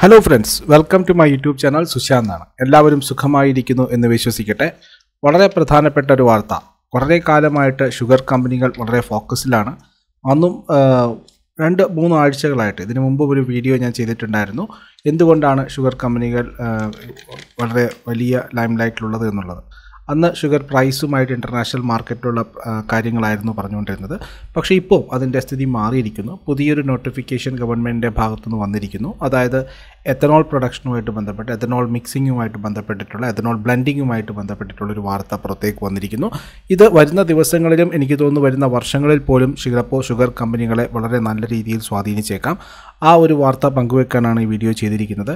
hello friends welcome to my YouTube channel ആണ് എല്ലാവരും സുഖമായിരിക്കുന്നു എന്ന് വിശ്വസിക്കട്ടെ വളരെ പ്രധാനപ്പെട്ട ഒരു വാർത്ത കുറേ കാലമായിട്ട് ഷുഗർ കമ്പനികൾ വളരെ ഫോക്കസിലാണ് അന്നും രണ്ട് മൂന്ന് ആഴ്ചകളായിട്ട് ഇതിനു മുമ്പ് ഒരു വീഡിയോ ഞാൻ ചെയ്തിട്ടുണ്ടായിരുന്നു എന്തുകൊണ്ടാണ് ഷുഗർ കമ്പനികൾ വളരെ വലിയ ലൈം ലൈറ്റിലുള്ളത് എന്നുള്ളത് അന്ന് ഷുഗർ പ്രൈസുമായിട്ട് ഇൻ്റർനാഷണൽ മാർക്കറ്റിലുള്ള കാര്യങ്ങളായിരുന്നു പറഞ്ഞുകൊണ്ടിരുന്നത് പക്ഷേ ഇപ്പോൾ അതിൻ്റെ സ്ഥിതി മാറിയിരിക്കുന്നു പുതിയൊരു നോട്ടിഫിക്കേഷൻ ഗവൺമെൻറ്റിൻ്റെ ഭാഗത്തുനിന്ന് വന്നിരിക്കുന്നു അതായത് എഥനോൾ പ്രൊഡക്ഷനുമായിട്ട് ബന്ധപ്പെട്ട് എഥനോൾ മിക്സിങ്ങുമായിട്ട് ബന്ധപ്പെട്ടിട്ടുള്ള എഥനോൾ ബ്ലെൻഡിങ്ങുമായിട്ട് ബന്ധപ്പെട്ടിട്ടുള്ള ഒരു വാർത്ത പുറത്തേക്ക് വന്നിരിക്കുന്നു ഇത് വരുന്ന ദിവസങ്ങളിലും എനിക്ക് തോന്നുന്നു വരുന്ന വർഷങ്ങളിൽ പോലും ചിലപ്പോൾ ഷുഗർ കമ്പനികളെ വളരെ നല്ല രീതിയിൽ സ്വാധീനിച്ചേക്കാം ആ ഒരു വാർത്ത പങ്കുവെക്കാനാണ് ഈ വീഡിയോ ചെയ്തിരിക്കുന്നത്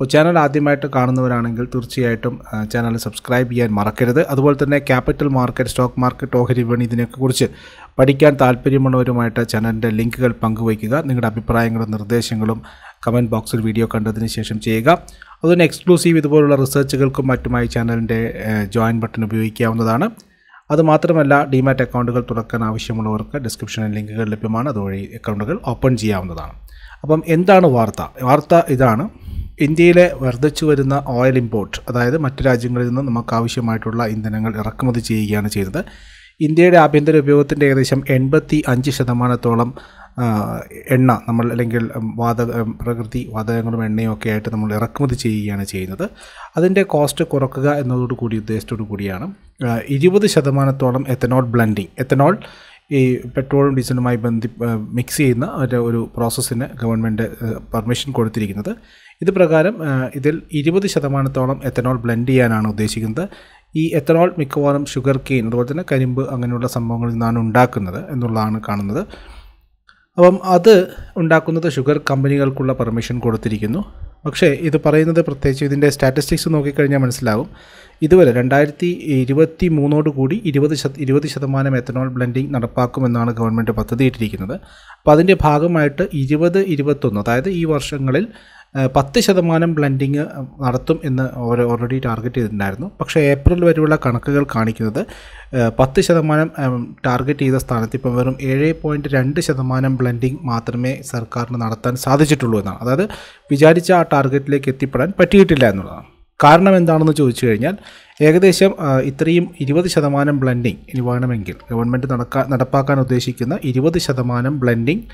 അപ്പോൾ ചാനൽ ആദ്യമായിട്ട് കാണുന്നവരാണെങ്കിൽ തീർച്ചയായിട്ടും ചാനൽ സബ്സ്ക്രൈബ് ചെയ്യാൻ മറക്കരുത് അതുപോലെ തന്നെ ക്യാപിറ്റൽ മാർക്കറ്റ് സ്റ്റോക്ക് മാർക്കറ്റ് ഓഹരി വിപണി ഇതിനെക്കുറിച്ച് പഠിക്കാൻ താല്പര്യമുള്ളവരുമായിട്ട് ചാനലിൻ്റെ ലിങ്കുകൾ പങ്കുവയ്ക്കുക നിങ്ങളുടെ അഭിപ്രായങ്ങളും നിർദ്ദേശങ്ങളും കമൻറ്റ് ബോക്സിൽ വീഡിയോ കണ്ടതിന് ശേഷം ചെയ്യുക അതുപോലെ എക്സ്ക്ലൂസീവ് ഇതുപോലുള്ള റിസർച്ചുകൾക്കും മറ്റുമായി ചാനലിൻ്റെ ജോയിൻ ബട്ടൺ ഉപയോഗിക്കാവുന്നതാണ് അതുമാത്രമല്ല ഡിമാറ്റ് അക്കൗണ്ടുകൾ തുറക്കാൻ ആവശ്യമുള്ളവർക്ക് ഡിസ്ക്രിപ്ഷനിൽ ലിങ്കുകൾ ലഭ്യമാണ് അതുവഴി അക്കൗണ്ടുകൾ ഓപ്പൺ ചെയ്യാവുന്നതാണ് അപ്പം എന്താണ് വാർത്ത വാർത്ത ഇതാണ് ഇന്ത്യയിലെ വർദ്ധിച്ചു വരുന്ന ഓയിൽ ഇമ്പോർട്ട് അതായത് മറ്റു രാജ്യങ്ങളിൽ നിന്ന് നമുക്ക് ആവശ്യമായിട്ടുള്ള ഇന്ധനങ്ങൾ ഇറക്കുമതി ചെയ്യുകയാണ് ചെയ്തത് ഇന്ത്യയുടെ ആഭ്യന്തര ഉപയോഗത്തിൻ്റെ ഏകദേശം എൺപത്തി അഞ്ച് ശതമാനത്തോളം എണ്ണ നമ്മൾ അല്ലെങ്കിൽ വാതക പ്രകൃതി വാതകങ്ങളും എണ്ണയും ഒക്കെ ആയിട്ട് നമ്മൾ ഇറക്കുമതി ചെയ്യുകയാണ് ചെയ്യുന്നത് അതിൻ്റെ കോസ്റ്റ് കുറക്കുക എന്നതോട് കൂടി ഉദ്ദേശത്തോടു കൂടിയാണ് ഇരുപത് ശതമാനത്തോളം എത്തനോൾ ബ്ലെൻഡിങ് എത്തനോൾ ഈ പെട്രോളും ഡീസലുമായി ബന്ധി മിക്സ് ചെയ്യുന്ന ഒരു പ്രോസസ്സിന് ഗവൺമെൻറ് പെർമിഷൻ കൊടുത്തിരിക്കുന്നത് ഇത് പ്രകാരം ഇതിൽ ഇരുപത് ശതമാനത്തോളം എത്തനോൾ ബ്ലെൻഡ് ചെയ്യാനാണ് ഉദ്ദേശിക്കുന്നത് ഈ എത്തനോൾ മിക്കവാറും ഷുഗർ കെയിൻ അതുപോലെ തന്നെ കരിമ്പ് അങ്ങനെയുള്ള സംഭവങ്ങളിൽ നിന്നാണ് ഉണ്ടാക്കുന്നത് എന്നുള്ളതാണ് കാണുന്നത് അപ്പം അത് ഉണ്ടാക്കുന്നത് ഷുഗർ കമ്പനികൾക്കുള്ള പെർമിഷൻ കൊടുത്തിരിക്കുന്നു പക്ഷേ ഇത് പറയുന്നത് പ്രത്യേകിച്ച് ഇതിൻ്റെ സ്റ്റാറ്റിസ്റ്റിക്സ് നോക്കിക്കഴിഞ്ഞാൽ മനസ്സിലാകും ഇതുവരെ രണ്ടായിരത്തി ഇരുപത്തി മൂന്നോട് കൂടി ഇരുപത് ശത ഇരുപത് ശതമാനം എത്തനോൾ ബ്ലെൻഡിങ് നടപ്പാക്കുമെന്നാണ് ഗവൺമെൻറ് പദ്ധതിയിട്ടിരിക്കുന്നത് അപ്പോൾ അതിൻ്റെ ഭാഗമായിട്ട് ഇരുപത് ഇരുപത്തൊന്ന് അതായത് ഈ വർഷങ്ങളിൽ പത്ത് ശതമാനം ബ്ലെൻഡിങ് നടത്തും എന്ന് അവർ ഓൾറെഡി ടാർഗറ്റ് ചെയ്തിട്ടുണ്ടായിരുന്നു പക്ഷേ ഏപ്രിൽ വരെയുള്ള കണക്കുകൾ കാണിക്കുന്നത് പത്ത് ശതമാനം ടാർഗറ്റ് ചെയ്ത സ്ഥാനത്ത് ഇപ്പം വെറും ഏഴ് പോയിൻറ്റ് രണ്ട് ശതമാനം ബ്ലെൻഡിങ് മാത്രമേ സർക്കാരിന് നടത്താൻ സാധിച്ചിട്ടുള്ളൂ എന്നാണ് അതായത് വിചാരിച്ച ആ ടാർഗറ്റിലേക്ക് എത്തിപ്പെടാൻ പറ്റിയിട്ടില്ല എന്നുള്ളതാണ് കാരണം എന്താണെന്ന് ചോദിച്ചു കഴിഞ്ഞാൽ ഏകദേശം ഇത്രയും ഇരുപത് ശതമാനം ബ്ലെൻഡിങ് ഇനി വേണമെങ്കിൽ ഗവൺമെൻറ് നടക്കാൻ നടപ്പാക്കാൻ ഉദ്ദേശിക്കുന്ന ഇരുപത് ശതമാനം ബ്ലെൻഡിങ്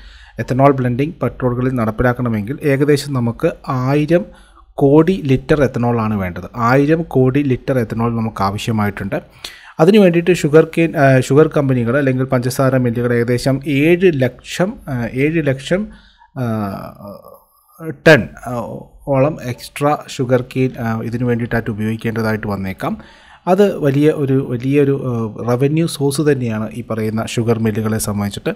എത്തനോൾ ബ്ലെൻഡിങ് പെട്രോളുകളിൽ നടപ്പിലാക്കണമെങ്കിൽ ഏകദേശം നമുക്ക് ആയിരം കോടി ലിറ്റർ എത്തനോളാണ് വേണ്ടത് ആയിരം കോടി ലിറ്റർ എത്തനോൾ നമുക്ക് ആവശ്യമായിട്ടുണ്ട് അതിനു വേണ്ടിയിട്ട് ഷുഗർ കെയിൻ ഷുഗർ കമ്പനികൾ അല്ലെങ്കിൽ പഞ്ചസാര മില്ലുകൾ ഏകദേശം ഏഴ് ലക്ഷം ഏഴ് ലക്ഷം ടൺ ഓളം എക്സ്ട്രാ ഷുഗർ കെയിൻ ഇതിനു വേണ്ടിയിട്ടായിട്ട് ഉപയോഗിക്കേണ്ടതായിട്ട് വന്നേക്കാം അത് വലിയ ഒരു വലിയൊരു റവന്യൂ സോഴ്സ് തന്നെയാണ് ഈ പറയുന്ന ഷുഗർ മില്ലുകളെ സംബന്ധിച്ചിട്ട്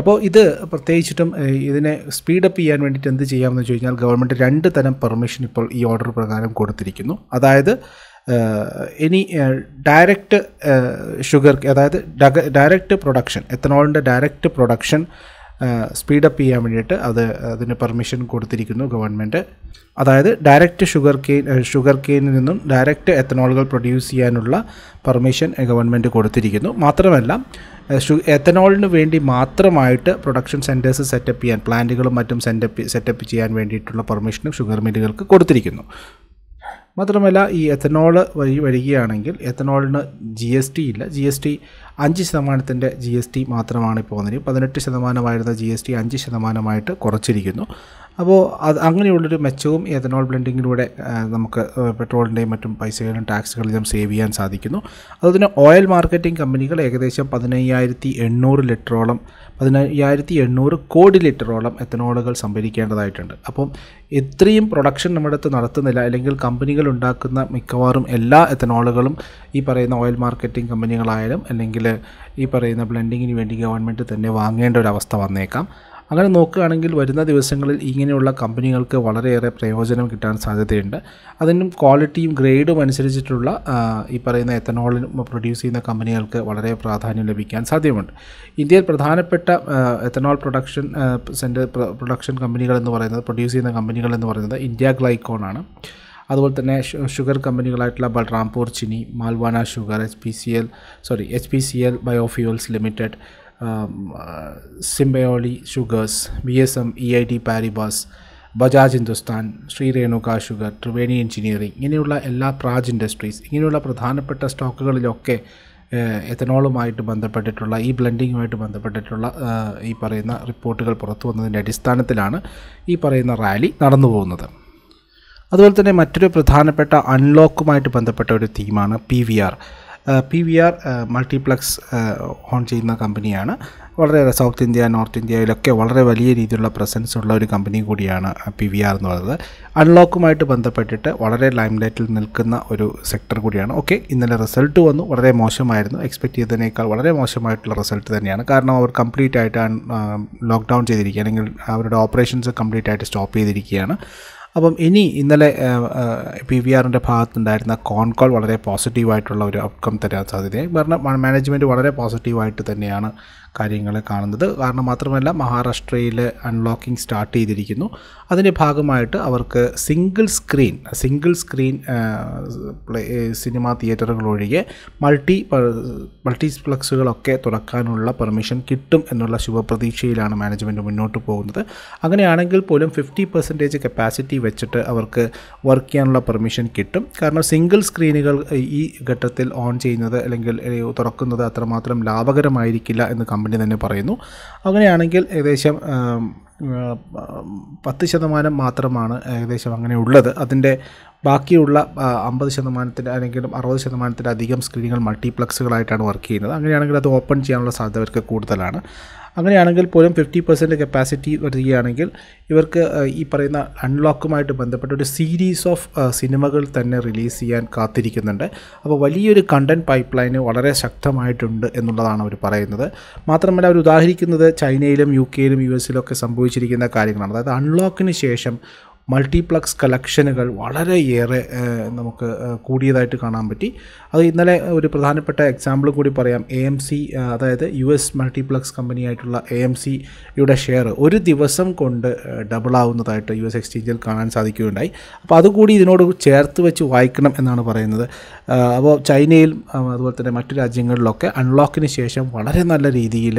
അപ്പോൾ ഇത് പ്രത്യേകിച്ചിട്ടും ഇതിനെ സ്പീഡപ്പ് ചെയ്യാൻ വേണ്ടിയിട്ട് എന്ത് ചെയ്യാമെന്ന് ചോദിച്ചു കഴിഞ്ഞാൽ ഗവൺമെൻറ് രണ്ട് തരം പെർമിഷൻ ഇപ്പോൾ ഈ ഓർഡർ പ്രകാരം കൊടുത്തിരിക്കുന്നു അതായത് ഇനി ഡയറക്റ്റ് ഷുഗർ അതായത് ഡയറക്റ്റ് പ്രൊഡക്ഷൻ എത്തനോളിൻ്റെ ഡയറക്റ്റ് പ്രൊഡക്ഷൻ സ്പീഡപ്പ് ചെയ്യാൻ വേണ്ടിയിട്ട് അത് അതിന് പെർമിഷൻ കൊടുത്തിരിക്കുന്നു ഗവൺമെൻറ് അതായത് ഡയറക്റ്റ് ഷുഗർ കെയിൻ ഷുഗർ കെയിനിൽ നിന്നും ഡയറക്റ്റ് എത്തനോളുകൾ പ്രൊഡ്യൂസ് ചെയ്യാനുള്ള പെർമിഷൻ ഗവൺമെൻറ് കൊടുത്തിരിക്കുന്നു മാത്രമല്ല എത്തനോളിന് വേണ്ടി മാത്രമായിട്ട് പ്രൊഡക്ഷൻ സെൻറ്റേഴ്സ് സെറ്റപ്പ് ചെയ്യാൻ പ്ലാന്റുകളും മറ്റും സെൻറ്റപ്പ് സെറ്റപ്പ് ചെയ്യാൻ വേണ്ടിയിട്ടുള്ള പെർമിഷനും ഷുഗർ മില്ലുകൾക്ക് കൊടുത്തിരിക്കുന്നു മാത്രമല്ല ഈ എത്തനോൾ വഴി വരികയാണെങ്കിൽ എത്തനോളിന് ജി എസ് ടി ഇല്ല ജി എസ് ടി അഞ്ച് ശതമാനത്തിൻ്റെ ജി എസ് ടി മാത്രമാണ് ഇപ്പോൾ വന്നത് പതിനെട്ട് ശതമാനമായിരുന്ന ജി എസ് ടി അഞ്ച് ശതമാനമായിട്ട് കുറച്ചിരിക്കുന്നു അപ്പോൾ അത് അങ്ങനെയുള്ളൊരു മെച്ചവും എഥനോൾ ബ്ലെൻഡിങ്ങിലൂടെ നമുക്ക് പെട്രോളിൻ്റെയും മറ്റും പൈസകളും ടാക്സുകളിലും സേവ് ചെയ്യാൻ സാധിക്കുന്നു അതുപോലെ ഓയിൽ മാർക്കറ്റിംഗ് കമ്പനികൾ ഏകദേശം പതിനയ്യായിരത്തി എണ്ണൂറ് ലിറ്ററോളം പതിനയ്യായിരത്തി എണ്ണൂറ് കോടി ലിറ്ററോളം എത്തനോളുകൾ സംഭരിക്കേണ്ടതായിട്ടുണ്ട് അപ്പം ഇത്രയും പ്രൊഡക്ഷൻ നമ്മുടെ അടുത്ത് നടത്തുന്നില്ല അല്ലെങ്കിൽ കമ്പനികൾ ഉണ്ടാക്കുന്ന മിക്കവാറും എല്ലാ എത്തനോളുകളും ഈ പറയുന്ന ഓയിൽ മാർക്കറ്റിംഗ് കമ്പനികളായാലും അല്ലെങ്കിൽ ഈ പറയുന്ന ബ്ലെൻഡിങ്ങിന് വേണ്ടി ഗവൺമെൻറ് തന്നെ വാങ്ങേണ്ട ഒരു അവസ്ഥ വന്നേക്കാം അങ്ങനെ നോക്കുകയാണെങ്കിൽ വരുന്ന ദിവസങ്ങളിൽ ഇങ്ങനെയുള്ള കമ്പനികൾക്ക് വളരെയേറെ പ്രയോജനം കിട്ടാൻ സാധ്യതയുണ്ട് അതിനും ക്വാളിറ്റിയും ഗ്രേഡും അനുസരിച്ചിട്ടുള്ള ഈ പറയുന്ന എത്തനോൾ പ്രൊഡ്യൂസ് ചെയ്യുന്ന കമ്പനികൾക്ക് വളരെ പ്രാധാന്യം ലഭിക്കാൻ സാധ്യമുണ്ട് ഇന്ത്യയിൽ പ്രധാനപ്പെട്ട എത്തനോൾ പ്രൊഡക്ഷൻ സെൻറ്റർ പ്രൊഡക്ഷൻ കമ്പനികൾ എന്ന് പറയുന്നത് പ്രൊഡ്യൂസ് ചെയ്യുന്ന കമ്പനികൾ എന്ന് പറയുന്നത് ഇന്ത്യ ഗ്ലൈക്കോൺ ആണ് അതുപോലെ തന്നെ ഷുഗർ കമ്പനികളായിട്ടുള്ള ബൽറാംപൂർ ചിനി മാൽവാന sugar H P C L sorry H P C L biofuels limited Simbhaoli sugars B S M E I T Paribas Bajaj Hindusthan Shree Renuka sugar Triveni engineering ഇങ്ങനെയുള്ള എല്ലാ പ്രാജ് ഇൻഡസ്ട്രീസ് ഇങ്ങനെയുള്ള പ്രധാനപ്പെട്ട സ്റ്റോക്കുകളിലൊക്കെ എത്തനോളുമായിട്ട് ബന്ധപ്പെട്ടിട്ടുള്ള ഈ ബ്ലെൻഡിങ്ങുമായിട്ട് ബന്ധപ്പെട്ടിട്ടുള്ള ഈ പറയുന്ന റിപ്പോർട്ടുകൾ പുറത്തു വന്നതിൻ്റെ അടിസ്ഥാനത്തിലാണ് ഈ പറയുന്ന റാലി നടന്നു പോകുന്നത് അതുപോലെ തന്നെ മറ്റൊരു പ്രധാനപ്പെട്ട അൺലോക്കുമായിട്ട് ബന്ധപ്പെട്ട ഒരു തീമാണ് P V R P V R multiplex own ചെയ്യുന്ന കമ്പനിയാണ് വളരെ സൗത്ത് ഇന്ത്യ നോർത്ത് ഇന്ത്യയിലൊക്കെ വളരെ വലിയ രീതിയിലുള്ള പ്രസൻസ് ഉള്ള ഒരു കമ്പനി കൂടിയാണ് പി വി ആർ എന്ന് പറയുന്നത് അൺലോക്കുമായിട്ട് ബന്ധപ്പെട്ടിട്ട് വളരെ ലൈംലൈറ്റിൽ നിൽക്കുന്ന ഒരു സെക്ടർ കൂടിയാണ് ഓക്കെ ഇന്നലെ റിസൾട്ട് വന്നു വളരെ മോശമായിരുന്നു എക്സ്പെക്ട് ചെയ്തതിനേക്കാൾ വളരെ മോശമായിട്ടുള്ള റിസൾട്ട് തന്നെയാണ് കാരണം അവർ കംപ്ലീറ്റ് ആയിട്ട് ലോക്ക്ഡൗൺ ചെയ്തിരിക്കുകയാണ് അല്ലെങ്കിൽ അവരുടെ ഓപ്പറേഷൻസ് കംപ്ലീറ്റ് ആയിട്ട് സ്റ്റോപ്പ് ചെയ്തിരിക്കുകയാണ് അപ്പം ഇനി ഇന്നലെ പി വി ആറിൻ്റെ ഭാഗത്തുണ്ടായിരുന്ന കോൺ കോൾ വളരെ പോസിറ്റീവായിട്ടുള്ള ഒരു ഔട്ട്കം തരാൻ സാധ്യതയായി കാരണം മാനേജ്മെൻറ്റ് വളരെ പോസിറ്റീവായിട്ട് തന്നെയാണ് കാര്യങ്ങളെ കാണുന്നത് കാരണം മാത്രമല്ല മഹാരാഷ്ട്രയിൽ അൺലോക്കിംഗ് സ്റ്റാർട്ട് ചെയ്തിരിക്കുന്നു അതിൻ്റെ ഭാഗമായിട്ട് അവർക്ക് single screen single screen cinema തിയേറ്ററുകൾ ഒഴികെ മൾട്ടി മൾട്ടിപ്ലക്സുകളൊക്കെ തുറക്കാനുള്ള പെർമിഷൻ കിട്ടും എന്നുള്ള ശുഭപ്രതീക്ഷയിലാണ് മാനേജ്മെൻറ്റ് മുന്നോട്ട് പോകുന്നത് അങ്ങനെയാണെങ്കിൽ പോലും ഫിഫ്റ്റി പെർസെൻറ്റേജ് കപ്പാസിറ്റി വെച്ചിട്ട് അവർക്ക് വർക്ക് ചെയ്യാനുള്ള പെർമിഷൻ കിട്ടും കാരണം സിംഗിൾ സ്ക്രീനുകൾ ഈ ഘട്ടത്തിൽ ഓൺ ചെയ്യുന്നത് അല്ലെങ്കിൽ തുറക്കുന്നത് അത്രമാത്രം ലാഭകരമായിരിക്കില്ല എന്ന് കമ്പനി തന്നെ പറയുന്നു അങ്ങനെയാണെങ്കിൽ ഏകദേശം പത്ത് ശതമാനം മാത്രമാണ് ഏകദേശം അങ്ങനെ ഉള്ളത് അതിൻ്റെ ബാക്കിയുള്ള അമ്പത് ശതമാനത്തിൻ്റെ അല്ലെങ്കിൽ അറുപത് ശതമാനത്തിൻ്റെ അധികം സ്ക്രീനുകൾ മൾട്ടിപ്ലക്സുകളായിട്ടാണ് വർക്ക് ചെയ്യുന്നത് അങ്ങനെയാണെങ്കിൽ അത് ഓപ്പൺ ചെയ്യാനുള്ള സാധ്യത അവർക്ക് കൂടുതലാണ് അങ്ങനെയാണെങ്കിൽ പോലും ഫിഫ്റ്റി പെർസെൻറ്റ് കപ്പാസിറ്റി വരികയാണെങ്കിൽ ഇവർക്ക് ഈ പറയുന്ന അൺലോക്കുമായിട്ട് ബന്ധപ്പെട്ട ഒരു സീരീസ് ഓഫ് സിനിമകൾ തന്നെ റിലീസ് ചെയ്യാൻ കാത്തിരിക്കുന്നുണ്ട് അപ്പോൾ വലിയൊരു കണ്ടൻറ് പൈപ്പ് ലൈന് വളരെ ശക്തമായിട്ടുണ്ട് എന്നുള്ളതാണ് അവർ പറയുന്നത് മാത്രമല്ല അവർ ഉദാഹരിക്കുന്നത് ചൈനയിലും യു കെയിലും യു എസിലും ഒക്കെ സംഭവിച്ചിരിക്കുന്ന കാര്യങ്ങളാണ് അതായത് അൺലോക്കിന് ശേഷം മൾട്ടിപ്ലക്സ് കളക്ഷനുകൾ വളരെയേറെ നമുക്ക് കൂടിയതായിട്ട് കാണാൻ പറ്റി അത് ഇന്നലെ ഒരു പ്രധാനപ്പെട്ട എക്സാമ്പിൾ കൂടി പറയാം എ എം സി അതായത് യു എസ് മൾട്ടിപ്ലക്സ് ആയിട്ടുള്ള എ എം സിയുടെ ഷെയർ ഒരു ദിവസം കൊണ്ട് ഡബിൾ ആവുന്നതായിട്ട് യു എസ് എക്സ്ചേഞ്ചിൽ കാണാൻ സാധിക്കുകയുണ്ടായി അപ്പോൾ അതുകൂടി ഇതിനോട് ചേർത്ത് വെച്ച് വായിക്കണം എന്നാണ് പറയുന്നത് അപ്പോൾ ചൈനയിലും അതുപോലെ തന്നെ മറ്റു രാജ്യങ്ങളിലൊക്കെ അൺലോക്കിന് ശേഷം വളരെ നല്ല രീതിയിൽ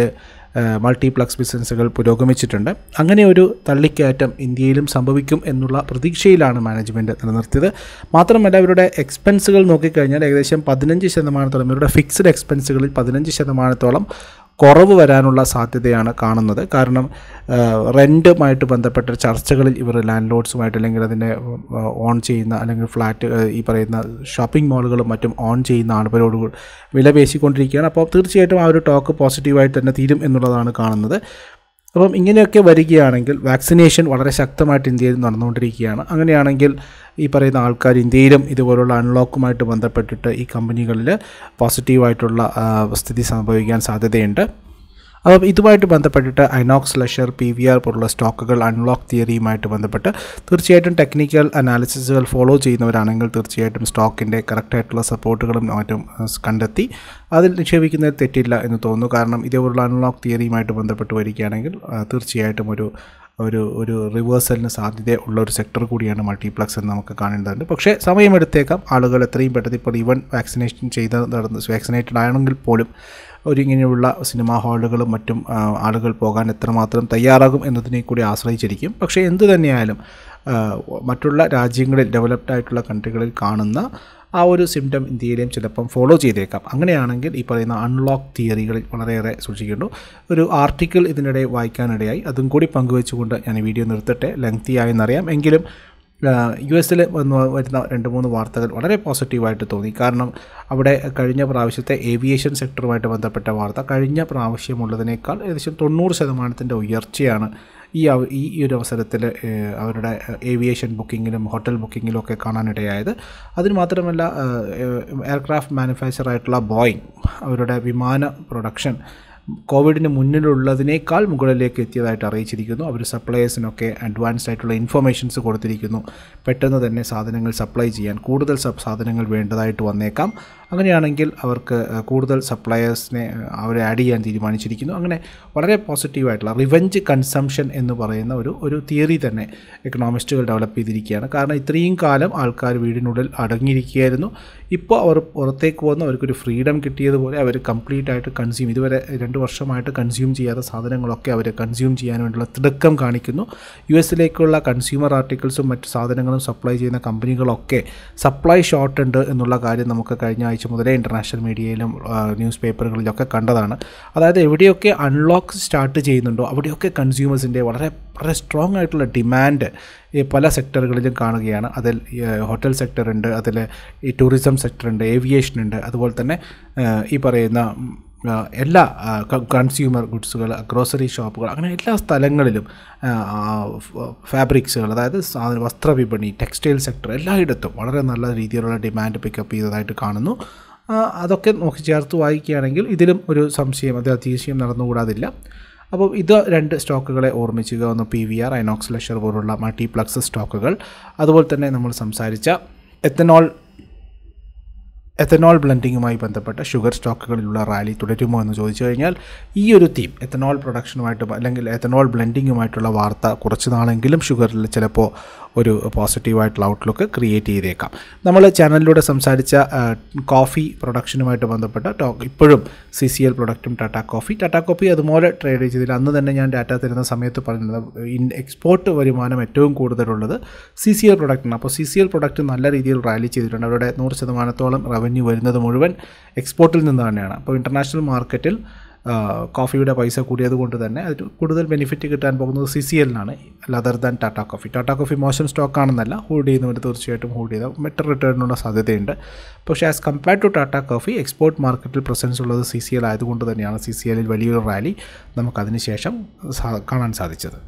മൾട്ടിപ്ലക്സ് ബിസിനസ്സുകൾ പുരോഗമിച്ചിട്ടുണ്ട് അങ്ങനെ ഒരു തള്ളിക്കയറ്റം ഇന്ത്യയിലും സംഭവിക്കും എന്നുള്ള പ്രതീക്ഷയിലാണ് മാനേജ്മെൻറ്റ് നിലനിർത്തിയത് മാത്രമല്ല ഇവരുടെ എക്സ്പെൻസുകൾ നോക്കിക്കഴിഞ്ഞാൽ ഏകദേശം പതിനഞ്ച് ശതമാനത്തോളം ഇവരുടെ ഫിക്സ്ഡ് എക്സ്പെൻസുകളിൽ പതിനഞ്ച് ശതമാനത്തോളം കുറവ് വരാനുള്ള സാധ്യതയാണ് കാണുന്നത് കാരണം റെൻറ്റുമായിട്ട് ബന്ധപ്പെട്ട ചർച്ചകളിൽ ഇവർ ലാൻഡ് ലോഡ്സുമായിട്ട് അല്ലെങ്കിൽ അതിനെ ഓൺ ചെയ്യുന്ന അല്ലെങ്കിൽ ഫ്ലാറ്റ് ഈ പറയുന്ന ഷോപ്പിംഗ് മാളുകളും മറ്റും ഓൺ ചെയ്യുന്ന ആളുകളോട് വില പേശിക്കൊണ്ടിരിക്കുകയാണ് അപ്പോൾ തീർച്ചയായിട്ടും ആ ഒരു ടോക്ക് പോസിറ്റീവായിട്ട് തന്നെ തീരും എന്നുള്ളതാണ് കാണുന്നത് അപ്പം ഇങ്ങനെയൊക്കെ വരികയാണെങ്കിൽ വാക്സിനേഷൻ വളരെ ശക്തമായിട്ട് ഇന്ത്യയിൽ നടന്നുകൊണ്ടിരിക്കുകയാണ് അങ്ങനെയാണെങ്കിൽ ഈ പറയുന്ന ആൾക്കാർ ഇന്ത്യയിലും ഇതുപോലുള്ള അൺലോക്കുമായിട്ട് ബന്ധപ്പെട്ടിട്ട് ഈ കമ്പനികളിൽ പോസിറ്റീവായിട്ടുള്ള സ്ഥിതി സംഭവിക്കാൻ സാധ്യതയുണ്ട് അപ്പം ഇതുമായിട്ട് ബന്ധപ്പെട്ടിട്ട് Inox leisure P V R പോലുള്ള സ്റ്റോക്കുകൾ അൺലോക്ക് തിയറിയുമായിട്ട് ബന്ധപ്പെട്ട് തീർച്ചയായിട്ടും ടെക്നിക്കൽ അനാലിസിസുകൾ ഫോളോ ചെയ്യുന്നവരാണെങ്കിൽ തീർച്ചയായിട്ടും സ്റ്റോക്കിൻ്റെ കറക്റ്റായിട്ടുള്ള സപ്പോർട്ടുകളും മറ്റും കണ്ടെത്തി അതിൽ നിക്ഷേപിക്കുന്നത് തെറ്റില്ല എന്ന് തോന്നുന്നു കാരണം ഇതേപോലുള്ള അൺലോക്ക് തിയറിയുമായിട്ട് ബന്ധപ്പെട്ട് വരികയാണെങ്കിൽ തീർച്ചയായിട്ടും ഒരു ഒരു ഒരു റിവേഴ്സലിന് സാധ്യത ഉള്ള ഒരു സെക്ടർ കൂടിയാണ് മൾട്ടിപ്ലക്സ് എന്ന് നമുക്ക് കാണേണ്ടതുണ്ട് പക്ഷേ സമയമെടുത്തേക്കാം ആളുകൾ എത്രയും പെട്ടെന്ന് ഇപ്പോൾ ഈവൻ വാക്സിനേഷൻ ചെയ്ത് നടന്ന് വാക്സിനേറ്റഡ് ആണെങ്കിൽ പോലും ഒരു ഇങ്ങനെയുള്ള സിനിമാ ഹാളുകളും മറ്റും ആളുകൾ പോകാൻ എത്രമാത്രം തയ്യാറാകും എന്നതിനെ കൂടി ആശ്രയിച്ചിരിക്കും പക്ഷേ എന്തു തന്നെയായാലും മറ്റുള്ള രാജ്യങ്ങളിൽ ഡെവലപ്ഡ് ആയിട്ടുള്ള കൺട്രികളിൽ കാണുന്ന ആ ഒരു സിംറ്റം ഇന്ത്യയിലെയും ചിലപ്പം ഫോളോ ചെയ്തേക്കാം അങ്ങനെയാണെങ്കിൽ ഈ പറയുന്ന അൺലോക്ക് തിയറികളിൽ വളരെയേറെ സൂക്ഷിക്കുന്നു ഒരു ആർട്ടിക്കിൾ ഇതിനിടെ വായിക്കാനിടയായി അതും കൂടി പങ്കുവെച്ചുകൊണ്ട് ഞാൻ ഈ വീഡിയോ നിർത്തട്ടെ ലെങ്തി ലെങ്തിയായെന്നറിയാം എങ്കിലും യു എസിൽ വന്ന് വരുന്ന രണ്ട് മൂന്ന് വാർത്തകൾ വളരെ പോസിറ്റീവായിട്ട് തോന്നി കാരണം അവിടെ കഴിഞ്ഞ പ്രാവശ്യത്തെ ഏവിയേഷൻ സെക്ടറുമായിട്ട് ബന്ധപ്പെട്ട വാർത്ത കഴിഞ്ഞ പ്രാവശ്യമുള്ളതിനേക്കാൾ ഏകദേശം തൊണ്ണൂറ് ശതമാനത്തിൻ്റെ ഉയർച്ചയാണ് ഈ ഈ ഒരു അവസരത്തിൽ അവരുടെ ഏവിയേഷൻ ബുക്കിങ്ങിലും ഹോട്ടൽ ബുക്കിങ്ങിലും ഒക്കെ കാണാനിടയായത് അതിന് മാത്രമല്ല എയർക്രാഫ്റ്റ് മാനുഫാക്ചറായിട്ടുള്ള ബോയിങ് അവരുടെ വിമാന പ്രൊഡക്ഷൻ കോവിഡിന് മുന്നിലുള്ളതിനേക്കാൾ മുകളിലേക്ക് എത്തിയതായിട്ട് അറിയിച്ചിരിക്കുന്നു അവർ സപ്ലയേഴ്സിനൊക്കെ അഡ്വാൻസ്ഡ് ആയിട്ടുള്ള ഇൻഫർമേഷൻസ് കൊടുത്തിരിക്കുന്നു പെട്ടെന്ന് തന്നെ സാധനങ്ങൾ സപ്ലൈ ചെയ്യാൻ കൂടുതൽ സാധനങ്ങൾ വേണ്ടതായിട്ട് വന്നേക്കാം അങ്ങനെയാണെങ്കിൽ അവർക്ക് കൂടുതൽ സപ്ലയേഴ്സിനെ അവർ ആഡ് ചെയ്യാൻ തീരുമാനിച്ചിരിക്കുന്നു അങ്ങനെ വളരെ പോസിറ്റീവായിട്ടുള്ള റിവഞ്ച് കൺസംഷൻ എന്ന് പറയുന്ന ഒരു ഒരു തിയറി തന്നെ എക്കണോമിസ്റ്റുകൾ ഡെവലപ്പ് ചെയ്തിരിക്കുകയാണ് കാരണം ഇത്രയും കാലം ആൾക്കാർ വീടിനുള്ളിൽ അടങ്ങിയിരിക്കുകയായിരുന്നു ഇപ്പോൾ അവർ പുറത്തേക്ക് വന്ന് അവർക്കൊരു ഫ്രീഡം കിട്ടിയതുപോലെ അവർ കംപ്ലീറ്റ് ആയിട്ട് കൺസ്യൂം ഇതുവരെ രണ്ട് വർഷമായിട്ട് കൺസ്യൂം ചെയ്യാത്ത സാധനങ്ങളൊക്കെ അവർ കൺസ്യൂം ചെയ്യാൻ വേണ്ടിയുള്ള തിടുക്കം കാണിക്കുന്നു യു എസിലേക്കുള്ള കൺസ്യൂമർ ആർട്ടിക്കിൾസും മറ്റ് സാധനങ്ങളും സപ്ലൈ ചെയ്യുന്ന കമ്പനികളൊക്കെ സപ്ലൈ ഷോർട്ട് ഉണ്ട് എന്നുള്ള കാര്യം നമുക്ക് കഴിഞ്ഞ ആഴ്ച ആഴ്ച മുതലേ ഇൻ്റർനാഷണൽ മീഡിയയിലും ന്യൂസ് പേപ്പറുകളിലൊക്കെ കണ്ടതാണ് അതായത് എവിടെയൊക്കെ അൺലോക്ക് സ്റ്റാർട്ട് ചെയ്യുന്നുണ്ടോ അവിടെയൊക്കെ കൺസ്യൂമേഴ്സിൻ്റെ വളരെ വളരെ സ്ട്രോങ് ആയിട്ടുള്ള ഡിമാൻഡ് ഈ പല സെക്ടറുകളിലും കാണുകയാണ് അതിൽ ഹോട്ടൽ സെക്ടർ ഉണ്ട് അതിൽ ഈ ടൂറിസം സെക്ടർ ഉണ്ട് ഏവിയേഷൻ ഉണ്ട് അതുപോലെ തന്നെ ഈ പറയുന്ന എല്ലാ കൺസ്യൂമർ ഗുഡ്സുകൾ ഗ്രോസറി ഷോപ്പുകൾ അങ്ങനെ എല്ലാ സ്ഥലങ്ങളിലും ഫാബ്രിക്സുകൾ അതായത് സാധന വസ്ത്രവിപണി ടെക്സ്റ്റൈൽ സെക്ടർ എല്ലായിടത്തും വളരെ നല്ല രീതിയിലുള്ള ഡിമാൻഡ് പിക്കപ്പ് ചെയ്തതായിട്ട് കാണുന്നു അതൊക്കെ നോക്കി ചേർത്ത് വായിക്കുകയാണെങ്കിൽ ഇതിലും ഒരു സംശയം അത് അതിശയം നടന്നുകൂടാതില്ല അപ്പോൾ ഇത് രണ്ട് സ്റ്റോക്കുകളെ ഓർമ്മിച്ചുക ഒന്ന് P V R Inox leisure പോലുള്ള മൾട്ടിപ്ലക്സ് സ്റ്റോക്കുകൾ അതുപോലെ തന്നെ നമ്മൾ സംസാരിച്ച എത്തനോൾ എത്തനോൾ ബ്ലെൻഡിങ്ങുമായി ബന്ധപ്പെട്ട ഷുഗർ സ്റ്റോക്കുകളിലുള്ള റാലി തുടരുമോ എന്ന് ചോദിച്ചു കഴിഞ്ഞാൽ ഈ ഒരു തീം എത്തനോൾ പ്രൊഡക്ഷനുമായിട്ട് അല്ലെങ്കിൽ എത്തനോൾ ബ്ലെൻഡിങ്ങുമായിട്ടുള്ള വാർത്ത കുറച്ച് നാളെങ്കിലും ഷുഗറിൽ ചിലപ്പോൾ ഒരു പോസിറ്റീവായിട്ടുള്ള ഔട്ട്ലുക്ക് ക്രിയേറ്റ് ചെയ്തേക്കാം നമ്മൾ ചാനലിലൂടെ സംസാരിച്ച കോഫി പ്രൊഡക്ഷനുമായിട്ട് ബന്ധപ്പെട്ട ടോക്ക് ഇപ്പോഴും സി സി എൽ പ്രൊഡക്റ്റും ടാറ്റ കോഫി ടാറ്റ കോഫി അതുപോലെ ട്രേഡ് ചെയ്തതിൽ അന്ന് തന്നെ ഞാൻ ഡാറ്റ തരുന്ന സമയത്ത് പറഞ്ഞത് ഇൻ എക്സ്പോർട്ട് വരുമാനം ഏറ്റവും കൂടുതലുള്ളത് സി സി എൽ പ്രൊഡക്റ്റാണ് അപ്പോൾ സി സി എൽ പ്രൊഡക്റ്റ് നല്ല രീതിയിൽ റാലി ചെയ്തിട്ടുണ്ട് അവരുടെ നൂറ് ശതമാനത്തോളം റവന്യൂ വരുന്നത് മുഴുവൻ എക്സ്പോർട്ടിൽ നിന്ന് തന്നെയാണ് അപ്പോൾ ഇൻ്റർനാഷണൽ മാർക്കറ്റിൽ കോഫിയുടെ പൈസ കൂടിയത് കൊണ്ട് തന്നെ അതിന് കൂടുതൽ ബെനിഫിറ്റ് കിട്ടാൻ പോകുന്നത് സി സി എല്ലിനാണ് other than Tata coffee Tata coffee മോശം സ്റ്റോക്ക് ആണെന്നല്ല ഹോൾഡ് ചെയ്യുന്നവർ തീർച്ചയായിട്ടും ഹോൾഡ് ചെയ്താൽ മെറ്റർ റിട്ടേണിനുള്ള സാധ്യതയുണ്ട് പക്ഷേ as compared to Tata coffee export മാർക്കറ്റിൽ പ്രസൻസ് ഉള്ളത് സി സി എൽ ആയതുകൊണ്ട് തന്നെയാണ് സി സി എല്ലിൽ വലിയൊരു റാലി നമുക്കതിന് ശേഷം കാണാൻ സാധിച്ചത്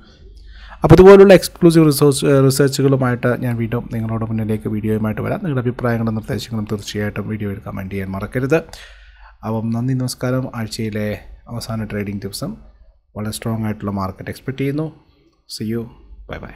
അപ്പോൾ ഇതുപോലുള്ള എക്സ്ക്ലൂസീവ് റിസോഴ്സ് റിസർച്ചുകളുമായിട്ട് ഞാൻ വീണ്ടും നിങ്ങളോട് മുന്നിലേക്ക് വീഡിയോയുമായിട്ട് വരാം നിങ്ങളുടെ അഭിപ്രായങ്ങളും നിർദ്ദേശങ്ങളും തീർച്ചയായിട്ടും വീഡിയോയിൽ കമൻറ്റ് ചെയ്യാൻ മറക്കരുത് അപ്പം നന്ദി നമസ്കാരം ആഴ്ചയിലെ അവസാന ട്രേഡിംഗ് ടിപ്സും വളരെ സ്ട്രോങ് ആയിട്ടുള്ള മാർക്കറ്റ് എക്സ്പെക്റ്റ് ചെയ്യുന്നു സി യു ബൈ ബൈ